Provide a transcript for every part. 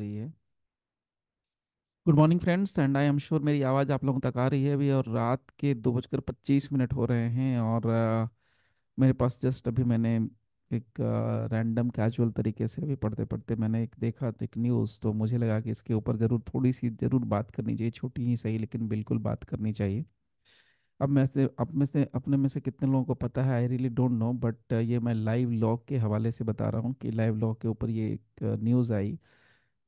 रही है good morning friends and I am sure मेरी आवाज़ आप लोगों तक आ रही है अभी और रात के दो बजकर पच्चीस मिनट हो रहे हैं और आ, मेरे पास जस्ट अभी मैंने एक रैंडम कैजुअल तरीके से अभी पढ़ते पढ़ते मैंने एक देखा तो एक न्यूज़ तो मुझे लगा कि इसके ऊपर ज़रूर थोड़ी सी ज़रूर बात करनी चाहिए छोटी ही सही लेकिन बिल्कुल बात करनी चाहिए अब मैं से अब में से अपने में से कितने लोगों को पता है I really don't know but ये मैं लाइव लॉग के हवाले से बता रहा हूँ कि लाइव लॉग के ऊपर ये एक न्यूज़ आई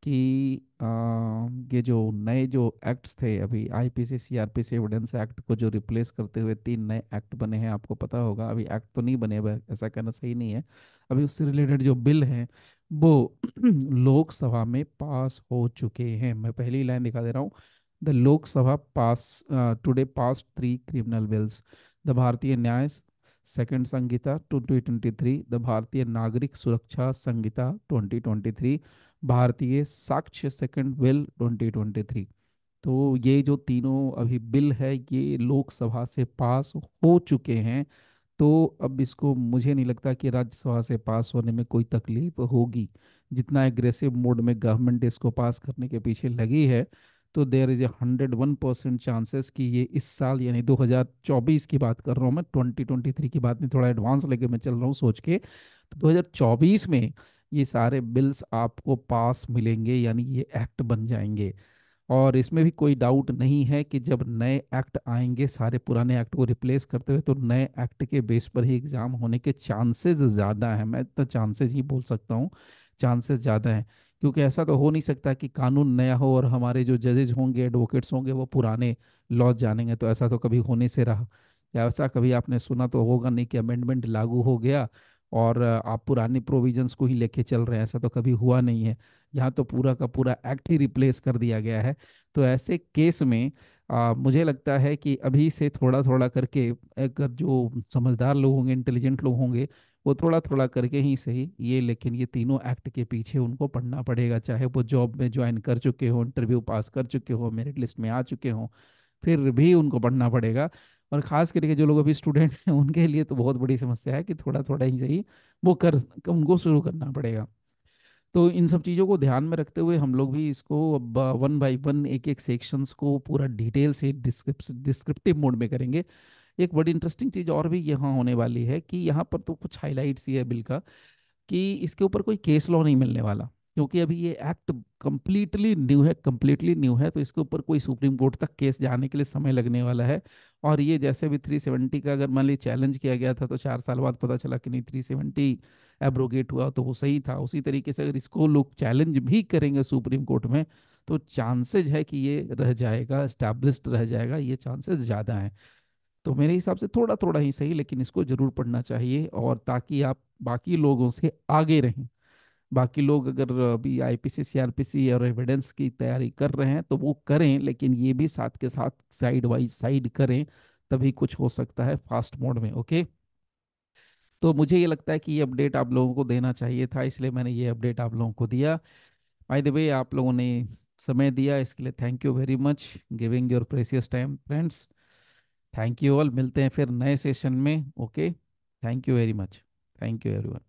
कि आ, ये जो नए जो एक्ट्स थे अभी आईपीसी सीआरपीसी एविडेंस एक्ट को जो रिप्लेस करते हुए तीन नए एक्ट बने हैं आपको पता होगा अभी एक्ट तो नहीं बने ऐसा कहना सही नहीं है अभी उससे रिलेटेड जो बिल हैं वो लोकसभा में पास हो चुके हैं मैं पहली लाइन दिखा दे रहा हूँ the Lok Sabha pass today pass three criminal bills the Bharatiya Nyaya second Sangeeta three the भारतीय नागरिक सुरक्षा संगीता थ्री भारतीय साक्ष्य सेकंड बिल 2023 तो ये जो तीनों अभी बिल है ये लोकसभा से पास हो चुके हैं तो अब इसको मुझे नहीं लगता कि राज्यसभा से पास होने में कोई तकलीफ होगी जितना एग्रेसिव मोड में गवर्नमेंट इसको पास करने के पीछे लगी है तो there is a hundred one percent chances कि ये इस साल यानी 2024 की बात कर रहा हूँ मैं 2023 की बात में थोड़ा एडवांस लेके मैं चल रहा हूँ सोच के तो 2024 में ये सारे बिल्स आपको पास मिलेंगे यानी ये एक्ट बन जाएंगे और इसमें भी कोई डाउट नहीं है कि जब नए एक्ट आएंगे सारे पुराने एक्ट को रिप्लेस करते हुए तो नए एक्ट के बेस पर ही एग्ज़ाम होने के चांसेस ज़्यादा हैं मैं तो चांसेस ही बोल सकता हूँ चांसेस ज़्यादा हैं क्योंकि ऐसा तो हो नहीं सकता कि कानून नया हो और हमारे जो जजेज होंगे एडवोकेट्स होंगे वो पुराने लॉज जानेंगे तो ऐसा तो कभी होने से रहा या ऐसा कभी आपने सुना तो होगा नहीं कि अमेंडमेंट लागू हो गया और आप पुराने प्रोविजंस को ही लेके चल रहे हैं ऐसा तो कभी हुआ नहीं है यहाँ तो पूरा का पूरा एक्ट ही रिप्लेस कर दिया गया है तो ऐसे केस में आ, मुझे लगता है कि अभी से थोड़ा थोड़ा करके अगर जो समझदार लोग होंगे इंटेलिजेंट लोग होंगे वो थोड़ा थोड़ा करके ही सही ये लेकिन ये तीनों एक्ट के पीछे उनको पढ़ना पड़ेगा चाहे वो जॉब में ज्वाइन कर चुके हों इंटरव्यू पास कर चुके हों मेरिट लिस्ट में आ चुके हों फिर भी उनको पढ़ना पड़ेगा और ख़ास करके जो लोग अभी स्टूडेंट हैं उनके लिए तो बहुत बड़ी समस्या है कि थोड़ा थोड़ा ही सही वो कर उनको शुरू करना पड़ेगा तो इन सब चीज़ों को ध्यान में रखते हुए हम लोग भी इसको अब वन बाई वन एक एक सेक्शंस को पूरा डिटेल से डिस्क्रिप्टिव मोड में करेंगे एक बड़ी इंटरेस्टिंग चीज़ और भी यहाँ होने वाली है कि यहाँ पर तो कुछ हाईलाइट्स ही है बिल का कि इसके ऊपर कोई केस लॉ नहीं मिलने वाला क्योंकि अभी ये एक्ट कम्प्लीटली न्यू है कम्प्लीटली न्यू है तो इसके ऊपर कोई सुप्रीम कोर्ट तक केस जाने के लिए समय लगने वाला है और ये जैसे भी थ्री सेवेंटी का अगर मान ली चैलेंज किया गया था तो चार साल बाद पता चला कि नहीं थ्री सेवेंटी एब्रोगेट हुआ तो वो सही था उसी तरीके से अगर इसको लोग चैलेंज भी करेंगे सुप्रीम कोर्ट में तो चांसेज है कि ये रह जाएगा इस्टेब्लिश रह जाएगा ये चांसेज ज़्यादा हैं तो मेरे हिसाब से थोड़ा थोड़ा ही सही लेकिन इसको जरूर पढ़ना चाहिए और ताकि आप बाकी लोगों से आगे रहें बाकी लोग अगर अभी आईपीसी सीआरपीसी और एविडेंस की तैयारी कर रहे हैं तो वो करें लेकिन ये भी साथ के साथ साइड वाइज साइड करें तभी कुछ हो सकता है फास्ट मोड में ओके तो मुझे ये लगता है कि ये अपडेट आप लोगों को देना चाहिए था इसलिए मैंने ये अपडेट आप लोगों को दिया बाय द वे आप लोगों ने समय दिया इसके लिए thank you very much giving your precious time friends thank you all मिलते हैं फिर नए सेशन में okay thank you very much thank you everyone